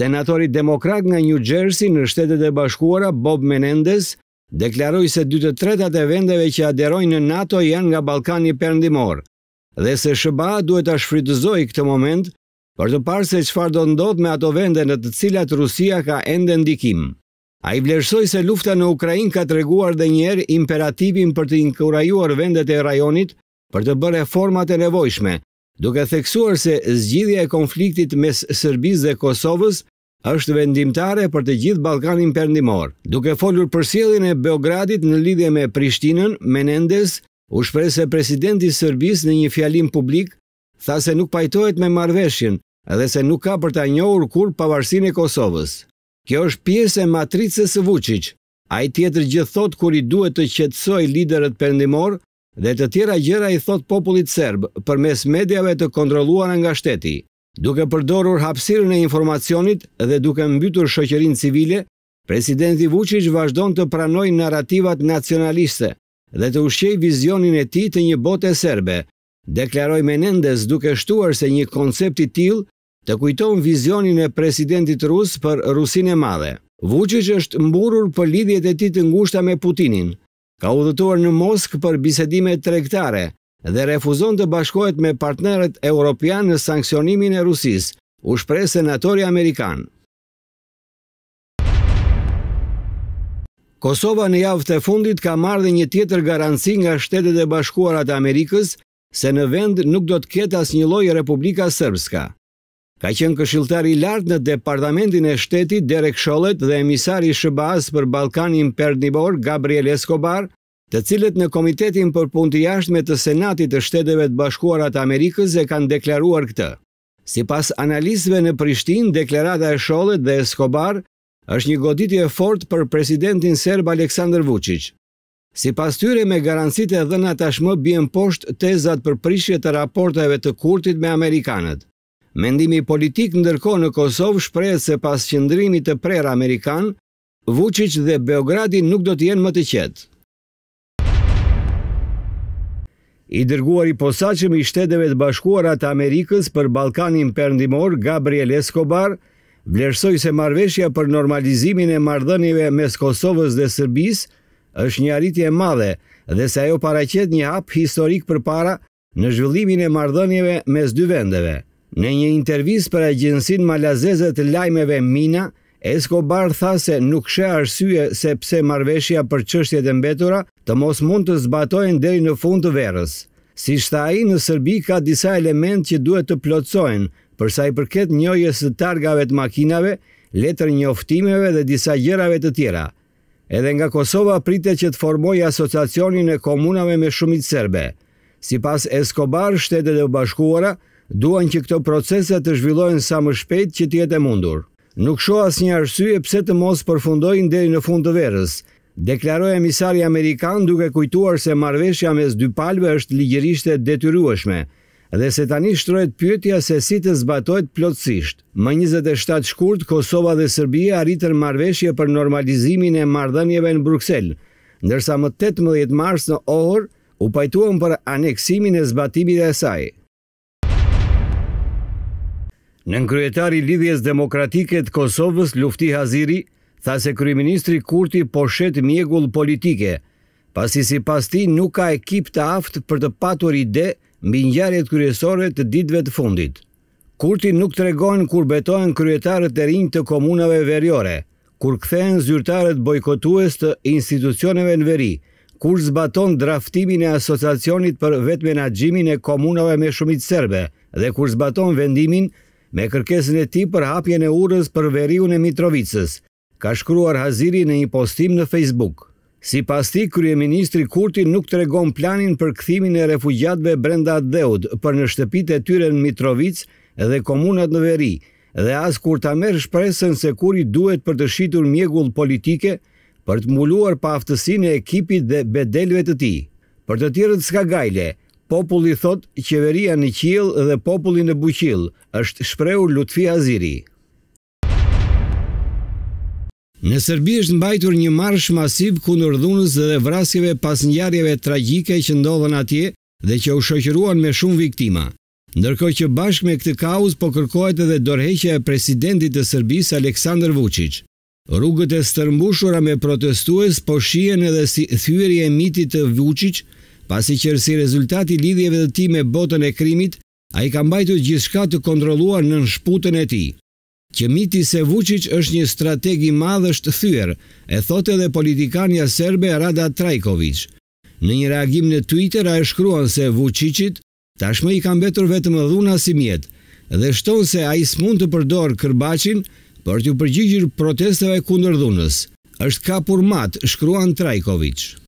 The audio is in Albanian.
senatori demokrat nga New Jersey në shtetet e bashkuara Bob Menendez deklaroj se 2 të tretat e vendeve që aderojnë në NATO janë nga Balkani përndimor, dhe se shëba duhet të shfrytëzoj këtë moment për të parë se qëfar do ndodh me ato vende në të cilat Rusia ka ende ndikim. A i vlerësoj se lufta në Ukrajin ka të reguar dhe njerë imperativin për të inkurajuar vendet e rajonit për të bërë reformat e nevojshme, duke theksuar se zgjidhja e konfliktit mes Serbisë dhe Kosovës është vendimtare për të gjithë Ballkanin perëndimor. Duke folur për sjelljen e Beogradit në lidhje me Prishtinën, Menendez u shpreh se presidenti i Serbisë në një fjalim publik tha se nuk pajtohet me marrëveshjen dhe se nuk ka për ta njohur kur pavarësinë e Kosovës. Kjo është pjesë e matricës së Vučić. Ai tjetër gjithë thot kur i duhet të qetësoj liderët perëndimorë dhe të tjera gjëra i thot popullit serb për mes medjave të kontroluar nga shteti, duke përdorur hapsirën e informacionit dhe duke mbytur shëqerin civile, presidenti Vucic vazhdon të pranoj narrativat nacionaliste dhe të ushqej vizionin e ti të një bote serbe, deklaroj Menendez duke shtuar se një koncepti til të kujton vizionin e presidentit rus për rusin e madhe. Vucic është mburur për lidhjet e ti të ngushta me Putinin, ka udhëtuar në Moskë për bisedime tregtare dhe refuzon të bashkohet me partnerët europian në sanksionimin e Rusis, u shpre senatori Amerikan. Kosova në javë të fundit ka marrë dhe një tjetër garanci nga shtetet e bashkuarat Amerikës se në vend nuk do të ketë as një lojë Republika Sërbska ka qenë këshiltar i lartë në Departamentin e Shtetit Derek Shollet dhe emisari Shëbaz për Balkanin Perdibor Gabriel Escobar, të cilët në Komitetin për punë të me të Senatit të Shteteve të Bashkuara të Amerikës e kanë deklaruar këtë. Si pas analisve në Prishtin, deklarata e Shollet dhe Escobar është një goditje fort për presidentin Serb Aleksandr Vučić. Si pas tyre me garancite dhëna tashmë bjen poshtë tezat për prishje të raporteve të kurtit me Amerikanët. Mendimi politik ndërko në Kosovë shprejt se pas qëndrimit të prerë Amerikan, Vucic dhe Beogradin nuk do t'jen më të qetë. I dërguar i posaqëm i shteteve të bashkuarat Amerikës për Balkanin përndimor Gabriel Escobar, vlerësoj se marveshja për normalizimin e mardhënive mes Kosovës dhe Sërbis është një arritje madhe dhe se ajo paracet një hap historik për para në zhvillimin e mardhënive mes dy vendeve. Në një intervjis për agjensin malazezet lajmeve Mina, Escobar tha se nuk shë arsye se pse marveshja për qështjet e mbetura të mos mund të zbatojnë deri në fund të verës. Si shta i në Sërbi ka disa element që duhet të plotsojnë, përsa i përket njojës të targave të makinave, letër njoftimeve dhe disa gjërave të tjera. Edhe nga Kosova pritet që të formoj asociacionin e komunave me shumit serbe. Si pas Escobar, shtetet e bashkuara, duan që këto procese të zhvillohen sa më shpejt që të jetë e mundur. Nuk shoh asnjë arsye pse të mos përfundojnë deri në fund të verës, deklaroi emisari amerikan duke kujtuar se marrëveshja mes dy palëve është ligjërisht e detyrueshme dhe se tani shtrohet pyetja se si të zbatohet plotësisht. Më 27 shkurt Kosova dhe Serbia arritën marrëveshje për normalizimin e marrëdhënieve në Bruksel, ndërsa më 18 mars në Ohr u pajtuan për aneksimin e zbatimit të saj. Në nënkryetari lidhjes demokratike të Kosovës Lufti Haziri, tha se Kryministri Kurti po shet mjegull politike, pasi si pas ti nuk ka ekip të aftë për të patur ide mbi njarjet kryesore të ditve të fundit. Kurti nuk të kur betohen kryetarët e rinjë të komunave verjore, kur kthehen zyrtarët bojkotues të institucioneve në veri, kur zbaton draftimin e asociacionit për vetë menagjimin e komunave me shumit serbe dhe kur zbaton vendimin me kërkesën e tij për hapjen e urës për veriun e Mitrovicës, ka shkruar Haziri në një postim në Facebook. Si pas ti, Krye Ministri Kurti nuk të regon planin për këthimin e refugjatve brenda dheud për në shtëpit e tyre në Mitrovic dhe komunat në veri, dhe as kur ta merë shpresën se kuri duhet për të shqitur mjegull politike për të mulluar pa aftësin e ekipit dhe bedelve të ti. Për të tjërët s'ka gajle, populli thot qeveria në qiell dhe populli në buqill është shprehu Lutfi Aziri Në Serbi është mbajtur një marsh masiv kundër dhunës dhe vrasjeve pas ngjarjeve tragjike që ndodhen atje dhe që u shoqëruan me shumë viktima ndërkohë që bashkë me këtë kauz po kërkohet edhe dorheqja e presidentit të Serbisë Aleksandar Vučić Rrugët e stërmbushura me protestues po shien edhe si thyrje e mitit të Vučić Pasi qërë si rezultati lidhjeve dhe ti me botën e krimit, a i kam bajtu gjithë shka të kontroluar në nëshputën e ti. Që miti se Vucic është një strategi madhështë thyër, e thote dhe politikanja serbe Rada Trajkovic. Në një reagim në Twitter a e shkruan se Vucicit, tashme i kam betur vetëm dhuna si mjetë, dhe shton se a i s'mund të përdor kërbacin për t'u përgjigjir protestave kundër dhunës. është ka pur matë, shkruan Trajkovic.